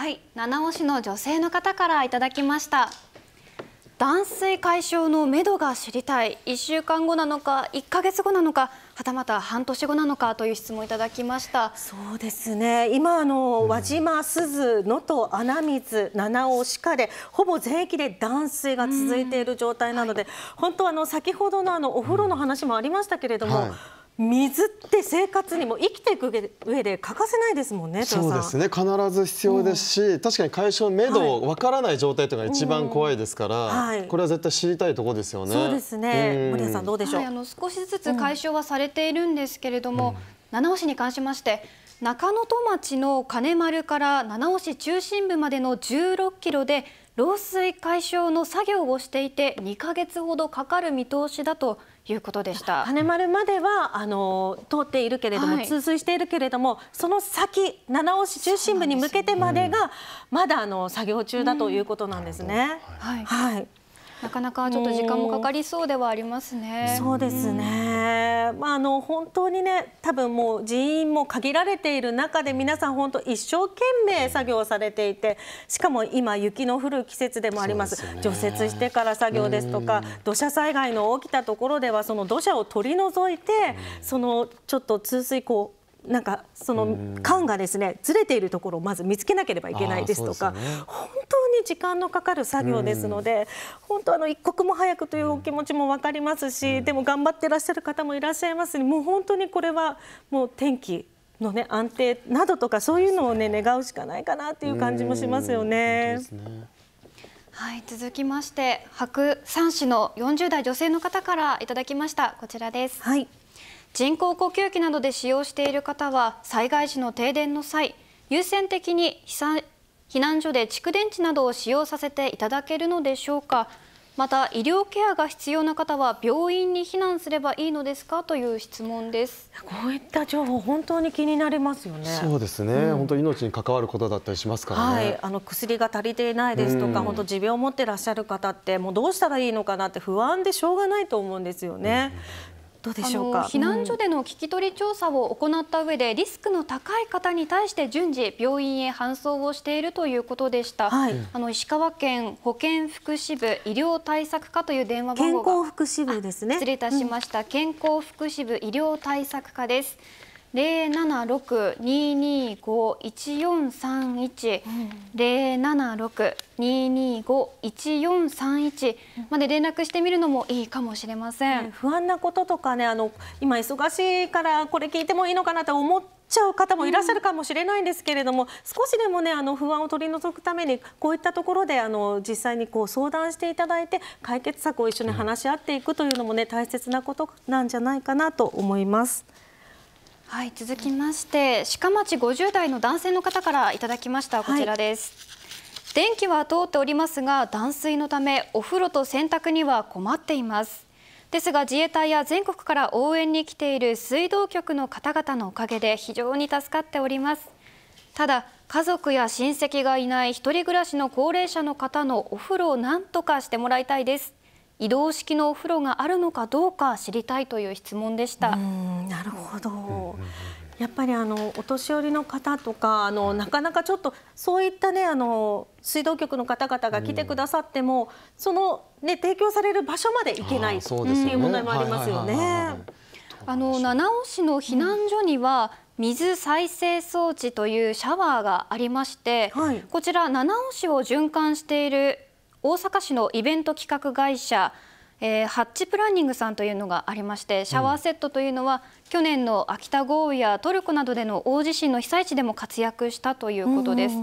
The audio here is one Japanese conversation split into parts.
はい七尾市の女性の方からいただきました断水解消のめどが知りたい1週間後なのか1か月後なのかはたまた半年後なのかという質問いただきましたそうですね今あの輪島、鈴、能登、穴水、七尾、鹿でほぼ全域で断水が続いている状態なので、うんはい、本当あの先ほどのあのお風呂の話もありましたけれども、はい水って生活にも生きていく上で欠かせないですもんねそうですね必ず必要ですし、うん、確かに解消の目処わからない状態というのが一番怖いですから、はい、これは絶対知りたいところですよね。そうですね、森谷さんどうでしょう、はい、あの少しずつ解消はされているんですけれども、うん、七尾市に関しまして中野戸町の金丸から七尾市中心部までの16キロで漏水解消の作業をしていて2か月ほどかかる見通しだということでした羽丸まではあの通っているけれども、はい、通水しているけれどもその先七尾市中心部に向けてまでが、ね、まだあの作業中だということなんですね。はい、はい、なかなかちょっと時間もかかりそうではありますね。そうですね。、まあ、あの本当にね多分もう人員も限られている中で皆さん本当一生懸命作業されていてしかも今雪の降る季節でもあります、ね、除雪してから作業ですとか土砂災害の起きたところではその土砂を取り除いてそのちょっと通水口なんかその缶がですねずれているところをまず見つけなければいけないですとか、ね、本当に時間のかかる作業ですので、本当あの一刻も早くというお気持ちも分かりますし、でも頑張っていらっしゃる方もいらっしゃいますもう本当にこれはもう天気のね安定などとかそういうのをね願うしかないかなっていう感じもしますよね。はい、続きまして白山市の40代女性の方からいただきましたこちらです。はい人工呼吸器などで使用している方は災害時の停電の際優先的に避難所で蓄電池などを使用させていただけるのでしょうかまた医療ケアが必要な方は病院に避難すればいいのですかという質問ですこういった情報本当に気になりますよねそうですね、うん、本当命に関わることだったりしますからね、はい、あの薬が足りていないですとか、うん、本当持病を持ってらっしゃる方ってもうどうしたらいいのかなって不安でしょうがないと思うんですよね、うんどうでしょうか避難所での聞き取り調査を行った上で、リスクの高い方に対して順次病院へ搬送をしているということでした、はい、あの石川県保健福祉部医療対策課という電話番号が健康福祉部ですね失礼いたしました、うん、健康福祉部医療対策課です零七六二二五一四三一零七六二二五一四三一まで連絡してみるのもいいかもしれません。ね、不安なこととかねあの今忙しいからこれ聞いてもいいのかなと思っちゃう方もいらっしゃるかもしれないんですけれども、うん、少しでもねあの不安を取り除くためにこういったところであの実際にこう相談していただいて解決策を一緒に話し合っていくというのもね大切なことなんじゃないかなと思います。はい、続きまして、鹿町50代の男性の方からいただきました。こちらです。はい、電気は通っておりますが、断水のため、お風呂と洗濯には困っています。ですが自衛隊や全国から応援に来ている水道局の方々のおかげで非常に助かっておりますただ家族や親戚がいない一人暮らしの高齢者の方のお風呂を何とかしてもらいたいです移動式のお風呂があるのかどうか知りたいという質問でしたなるほど、やっぱりあのお年寄りの方とかあのなかなかちょっとそういったねあの水道局の方々が来てくださっても、うん、そのね提供される場所まで行けないっていう問題もありますよね。あの七尾市の避難所には、水再生装置というシャワーがありまして、はい、こちら七尾市を循環している大阪市のイベント企画会社えー、ハッチプランニングさんというのがありましてシャワーセットというのは、うん、去年の秋田豪雨やトルコなどでの大地震の被災地でも活躍したということです。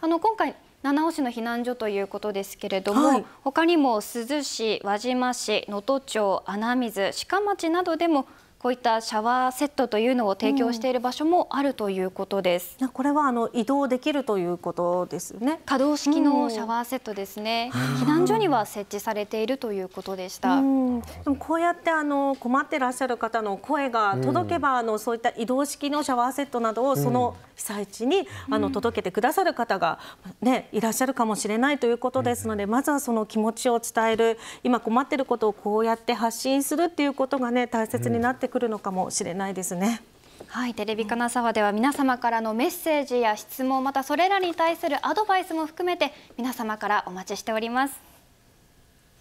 あの今回七尾市の避難所ということですけれども、はい、他にも珠洲市、輪島市、能登町、穴水、鹿町などでもこういったシャワーセットというのを提供している場所もあるということです。うん、これはあの移動できるということですね。可動式のシャワーセットですね。避難所には設置されているということでした。うん、でもこうやってあの困ってらっしゃる方の声が届けば、あのそういった移動式のシャワーセットなどをその被災地に、あの届けてくださる方がねいらっしゃるかもしれないということですので、まずはその気持ちを伝える、今困っていることをこうやって発信するっていうことがね大切になってくるのかもしれないですね。はい、テレビ金沢では皆様からのメッセージや質問またそれらに対するアドバイスも含めて皆様からお待ちしております。